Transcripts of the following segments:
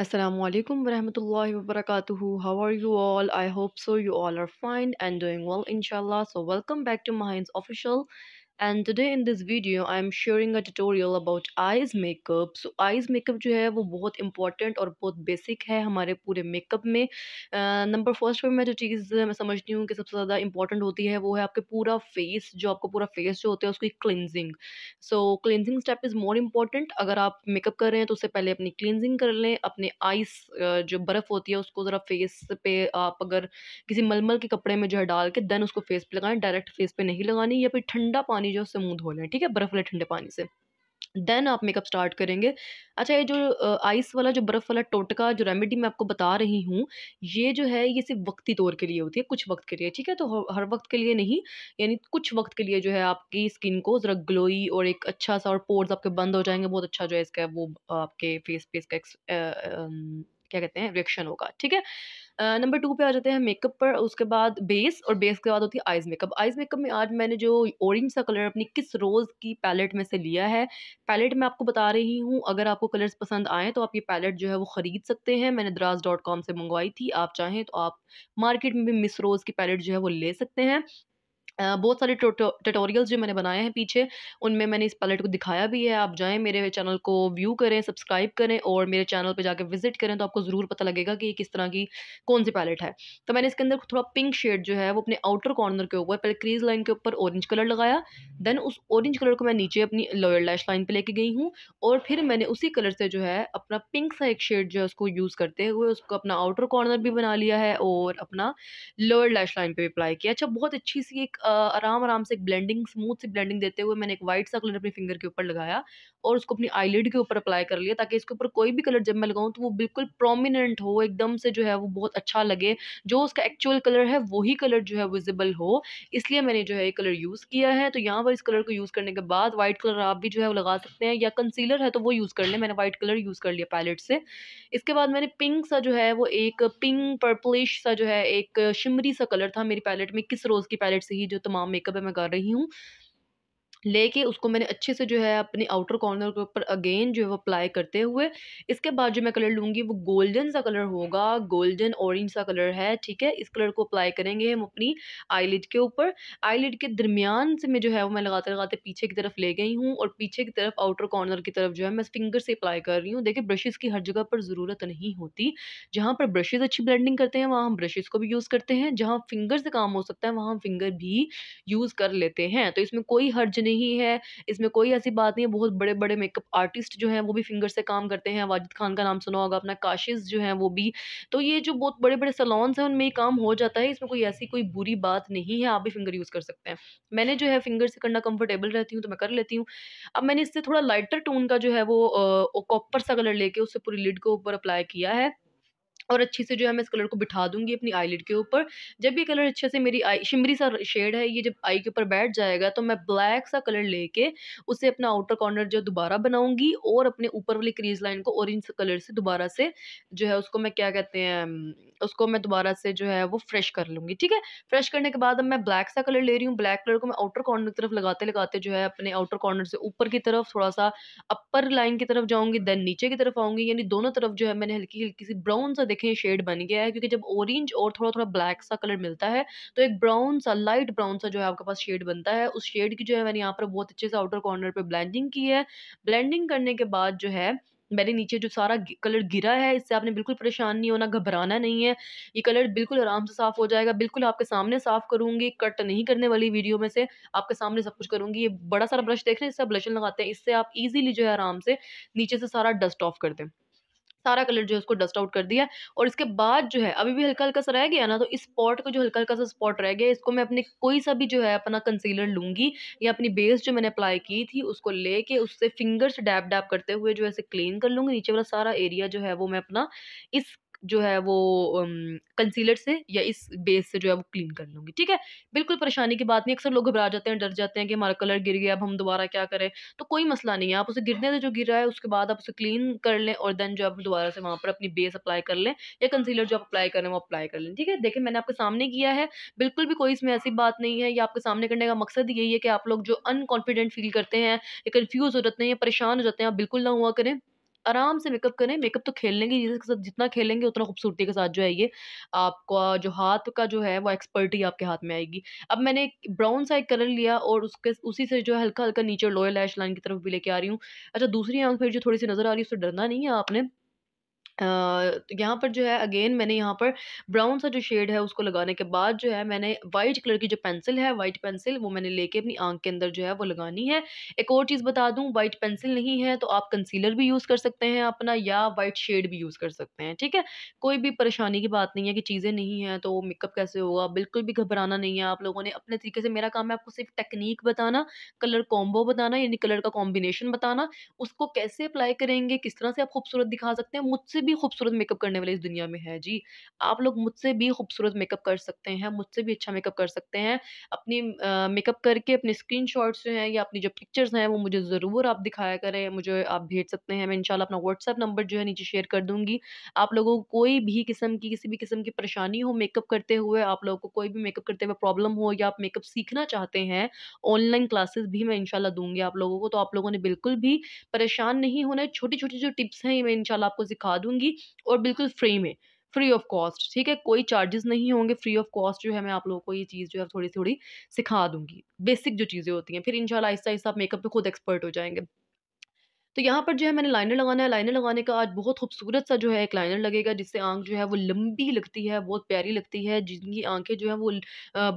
Assalamu alaikum warahmatullahi wabarakatuh. How are you all? I hope so. You all are fine and doing well, inshallah. So, welcome back to Mahin's official and today in this video I am sharing a tutorial about eyes makeup so eyes makeup जो है वो बहुत important और बहुत basic है हमारे पूरे makeup में नंबर फर्स्ट पर मैं जो चीज़ मैं समझती हूँ कि सबसे ज़्यादा इंपॉर्टेंट होती है वो है आपके पूरा फेस जो आपका पूरा फेस जो होता है उसकी cleansing so cleansing step is more important अगर आप मेकअप कर रहे हैं तो उससे पहले अपनी क्लिनजिंग कर लें अपने आइस जो बर्फ़ होती है उसको ज़रा फेस पे आप अगर किसी मलमल के कपड़े में जो है डाल के देन उसको फेस पे लगाएं डायरेक्ट फेस पे नहीं लगानी या फिर ठंडा पानी पानी जो उससे मुँह धो लें ठीक है बर्फ़ वाले ठंडे पानी से देन आप मेकअप स्टार्ट करेंगे अच्छा ये जो आइस वाला जो बर्फ़ वाला टोटका जो रेमेडी मैं आपको बता रही हूँ ये जो है ये सिर्फ वक्ती तौर के लिए होती है कुछ वक्त के लिए ठीक है तो हर वक्त के लिए नहीं यानी कुछ वक्त के लिए जो है आपकी स्किन को ज़रा ग्लोई और एक अच्छा सा और पोर्स आपके बंद हो जाएंगे बहुत अच्छा जो है इसका वो आपके फेस पे इसका क्या कहते हैं रिएक्शन होगा ठीक है नंबर टू पे आ जाते हैं मेकअप पर उसके बाद बेस और बेस के बाद होती है आइज़ मेकअप आइज़ मेकअप में आज मैंने जो ऑरेंज सा कलर अपनी किस रोज़ की पैलेट में से लिया है पैलेट मैं आपको बता रही हूँ अगर आपको कलर्स पसंद आएँ तो आप ये पैलेट जो है वो ख़रीद सकते हैं मैंने द्रास डॉट कॉम से मंगवाई थी आप चाहें तो आप मार्केट में भी मिस रोज़ की पैलेट जो है वो ले सकते हैं बहुत सारे ट्यूटोरियल्स जो मैंने बनाए हैं पीछे उनमें मैंने इस पैलेट को दिखाया भी है आप जाएं मेरे चैनल को व्यू करें सब्सक्राइब करें और मेरे चैनल पे जाके विजिट करें तो आपको ज़रूर पता लगेगा कि ये किस तरह की कौन सी पैलेट है तो मैंने इसके अंदर थोड़ा पिंक शेड जो है वो अपने आउटर कॉर्नर के ऊपर पहले क्रीज लाइन के ऊपर ऑरेंज कलर लगाया देन उस ऑरेंज कलर को मैं नीचे अपनी लोअर लैश लाइन पर लेके गई हूँ और फिर मैंने उसी कलर से जो है अपना पिंक सा एक शेड जो है उसको यूज़ करते हुए उसको अपना आउटर कॉर्नर भी बना लिया है और अपना लोअर लैश लाइन पर भी अप्लाई किया अच्छा बहुत अच्छी सी एक आराम आराम से एक ब्लेंडिंग स्मूथ सी ब्लेंडिंग देते हुए मैंने एक वाइट सा कलर अपनी फिंगर के ऊपर लगाया और उसको अपनी आईलिड के ऊपर अप्लाई कर लिया ताकि इसके ऊपर कोई भी कलर जब मैं लगाऊँ तो वो बिल्कुल प्रोमिनेंट हो एकदम से जो है वो बहुत अच्छा लगे जो उसका एक्चुअल कलर है वही कलर जो है विजिबल हो इसलिए मैंने जो है ये कलर यूज़ किया है तो यहाँ पर इस कलर को यूज़ करने के बाद वाइट कलर आप भी जो है वो लगा सकते हैं या कंसीलर है तो वो यूज़ कर लें मैंने वाइट कलर यूज़ कर लिया पैलेट से इसके बाद मैंने पिंक सा जो है वो एक पिंक पर्पलिश सा जो है एक शिमरी सा कलर था मेरी पैलेट में किस रोज़ की पैलेट से ही जो तमाम मेकअप है मैं कर रही हूँ लेके उसको मैंने अच्छे से जो है अपने आउटर कॉर्नर के ऊपर अगेन जो है वो अप्लाई करते हुए इसके बाद जो मैं कलर लूँगी वो गोल्डन सा कलर होगा गोल्डन ऑरेंज सा कलर है ठीक है इस कलर को अप्लाई करेंगे हम अपनी आईलिड के ऊपर आईलिड के दरमियान से मैं जो है वो मैं लगाते लगाते पीछे की तरफ ले गई हूँ और पीछे की तरफ आउटर कॉर्नर की तरफ जो है मैं फिंगर से अप्लाई कर रही हूँ देखिए ब्रशेज़ की हर जगह पर ज़रूरत नहीं होती जहाँ पर ब्रशेज़ अच्छी ब्लेंडिंग करते हैं वहाँ हम ब्रशेज़ को भी यूज़ करते हैं जहाँ फिंगर से काम हो सकता है वहाँ हम फिंगर भी यूज़ कर लेते हैं तो इसमें कोई हर्ज नहीं नहीं है इसमें कोई ऐसी बात नहीं है बहुत बड़े बड़े मेकअप आर्टिस्ट जो हैं वो भी फिंगर से काम करते हैं वाजिद खान का नाम सुना होगा अपना काशिज जो है वो भी तो ये जो बहुत बड़े बड़े सलोन्स हैं उनमें ये काम हो जाता है इसमें कोई ऐसी कोई बुरी बात नहीं है आप भी फिंगर यूज़ कर सकते हैं मैंने जो है फिंगर से करना कंफर्टेबल रहती हूँ तो मैं कर लेती हूँ अब मैंने इससे थोड़ा लाइटर टोन का जो है वो कॉपर सा कलर लेके उससे पूरी लिड के ऊपर अप्लाई किया है और अच्छे से जो है मैं इस कलर को बिठा दूंगी अपनी आईलिड के ऊपर जब ये कलर अच्छे से मेरी आई शिमरी सा शेड है ये जब आई के ऊपर बैठ जाएगा तो मैं ब्लैक सा कलर लेके उसे अपना आउटर कॉर्नर जो दोबारा बनाऊंगी और अपने ऊपर वाली क्रीज लाइन को ऑरेंज कलर से दोबारा से जो है उसको मैं क्या कहते हैं उसको मैं दोबारा से जो है वो फ्रेश कर लूँगी ठीक है फ्रेश करने के बाद अब मैं ब्लैक सा कलर ले रही हूँ ब्लैक कलर को मैं आउटर कॉर्नर की तरफ लगाते लगाते जो है अपने आउटर कॉर्नर से ऊपर की तरफ थोड़ा सा अपर लाइन की तरफ जाऊँगी देन नीचे की तरफ आऊँगी यानी दोनों तरफ जो है मैंने हल्की हल्की सी ब्राउन सा देखें शेड बन गया है क्योंकि जब ऑरेंज और थोड़ा थोड़ा ब्लैक सा कलर मिलता है तो एक ब्राउन सा लाइट ब्राउन सा जो है आपके पास शेड बनता है उस शेड की जो है मैंने यहाँ पर बहुत अच्छे से आउटर कॉर्नर पर ब्लैंडिंग की है ब्लैंडिंग करने के बाद जो है मैंने नीचे जो सारा कलर गिरा है इससे आपने बिल्कुल परेशान नहीं होना घबराना नहीं है ये कलर बिल्कुल आराम से साफ़ हो जाएगा बिल्कुल आपके सामने साफ़ करूँगी कट नहीं करने वाली वीडियो में से आपके सामने सब कुछ करूँगी ये बड़ा सारा ब्रश देख रहे हैं इससे आप ब्लशन लगाते हैं इससे आप ईजिली जो है आराम से नीचे से सारा डस्ट ऑफ कर दें सारा कलर जो है उसको डस्ट आउट कर दिया और इसके बाद जो है अभी भी हल्का हल्का सा रह गया ना तो इस स्पॉट का जो हल्का हल्का सा स्पॉट रह गया इसको मैं अपने कोई सा भी जो है अपना कंसीलर लूंगी या अपनी बेस जो मैंने अप्लाई की थी उसको लेके उससे फिंगर डैप डैप करते हुए जो है क्लीन कर लूंगी नीचे वाला सारा एरिया जो है वो मैं अपना इस जो है वो कंसीलर से या इस बेस से जो है वो क्लीन कर लूँगी ठीक है बिल्कुल परेशानी की बात नहीं अक्सर लोग घबरा जाते हैं डर जाते हैं कि हमारा कलर गिर गया अब हम दोबारा क्या करें तो कोई मसला नहीं है आप उसे गिरने से जो गिर रहा है उसके बाद आप उसे क्लीन कर लें और देन जो आप दोबारा से वहाँ पर अपनी बेस अप्लाई कर लें या कंसीलर जो आप अप्लाई करें वो अप्लाई कर लें ठीक है देखिए मैंने आपके सामने किया है बिल्कुल भी कोई इसमें ऐसी बात नहीं है या आपके सामने करने का मकसद यही है कि आप लोग जो अनकॉन्फिडेंट फील करते हैं या कन्फ्यूज़ हो जाते हैं या परेशान हो जाते हैं आप बिल्कुल ना हुआ करें आराम से मेकअप करें मेकअप तो खेल लेंगे जिसके साथ जितना खेलेंगे उतना खूबसूरती के साथ जो है ये आपका जो हाथ का जो है वो एक्सपर्टी आपके हाथ में आएगी अब मैंने ब्राउन साइड कलर लिया और उसके उसी से जो है हल्का हल्का नीचे लोयर लैश लाइन की तरफ भी लेके आ रही हूँ अच्छा दूसरी आंख फिर जो थोड़ी सी नज़र आ रही है उससे डरना नहीं है आपने यहाँ पर जो है अगेन मैंने यहाँ पर ब्राउन सा जो शेड है उसको लगाने के बाद जो है मैंने वाइट कलर की जो पेंसिल है वाइट पेंसिल वो मैंने लेके अपनी आंख के अंदर जो है वो लगानी है एक और चीज़ बता दूँ वाइट पेंसिल नहीं है तो आप कंसीलर भी यूज़ कर सकते हैं अपना या वाइट शेड भी यूज़ कर सकते हैं ठीक है कोई भी परेशानी की बात नहीं है कि चीज़ें नहीं हैं तो मेकअप कैसे होगा बिल्कुल भी घबराना नहीं है आप लोगों ने अपने तरीके से मेरा काम है आपको सिर्फ टेक्निक बताना कलर कॉम्बो बताना यानी कलर का कॉम्बिनेशन बताना उसको कैसे अप्लाई करेंगे किस तरह से आप खूबसूरत दिखा सकते हैं मुझसे भी खूबसूरत मेकअप करने वाले इस दुनिया में है जी आप लोग मुझसे भी खूबसूरत मेकअप कर सकते हैं मुझसे भी अच्छा मेकअप कर सकते हैं अपनी मेकअप करके अपने स्क्रीन जो हैं या अपनी जो पिक्चर्स हैं वो मुझे ज़रूर आप दिखाया करें मुझे आप भेज सकते हैं मैं इंशाल्लाह अपना व्हाट्सअप नंबर जो है नीचे शेयर कर दूंगी आप लोगों को कोई भी किस्म की किसी भी किस्म की परेशानी हो मेकअप करते हुए आप लोगों को कोई भी मेकअप करते हुए प्रॉब्लम हो या आप मेकअप सीखना चाहते हैं ऑनलाइन क्लासेस भी मैं इनशाला दूंगी आप लोगों को तो आप लोगों ने बिल्कुल भी परेशान नहीं होना छोटी छोटी जो टिप्स हैं मैं इनशाला आपको सिखा दूँ दूंगी और बिल्कुल फ्री में फ्री ऑफ कॉस्ट ठीक है कोई चार्जेस नहीं होंगे फ्री ऑफ कॉस्ट जो है मैं आप लोगों को ये चीज़ जो है थोड़ी थोड़ी सिखा दूंगी बेसिक जो चीज़ें होती हैं फिर इंशाल्लाह आहिस्ता आहिस्ता आप मेकअप पे खुद एक्सपर्ट हो जाएंगे तो यहाँ पर जो है मैंने लाइनर लगाना है लाइनर लगाने का आज बहुत खूबसूरत सा जो है एक लाइनर लगेगा जिससे आंख जो है वो लंबी लगती है बहुत प्यारी लगती है जिनकी आंखें जो है वो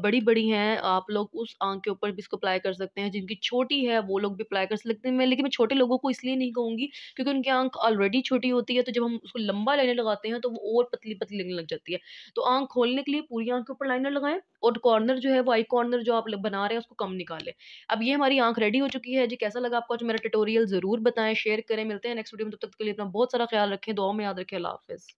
बड़ी बड़ी हैं आप लोग उस आंख के ऊपर भी इसको अप्लाई कर सकते हैं जिनकी छोटी है वो लोग भी अप्लाई कर सकते हैं लेकिन मैं छोटे लोगों को इसलिए नहीं कहूँगी क्योंकि उनकी आंख ऑलरेडी छोटी होती है तो जब हम उसको लंबा लाइनर लगाते हैं तो वो और पतली पतली लगने लग जाती है तो आँख खोलने के लिए पूरी आंख के ऊपर लाइनर लगाएं और कॉर्नर जो है वो आई कॉर्नर जो आप बना रहे हैं उसको कम निकालें अब ये हमारी आंख रेडी हो चुकी है जी कैसा लगा आपको आज मेरा ट्यूटोरियल ज़रूर बताएं शेयर करें मिलते हैं नेक्स्ट वीडियो में तब तक के लिए अपना बहुत सारा ख्याल रखें दुआ में याद रखें अल्लाह हाफिज़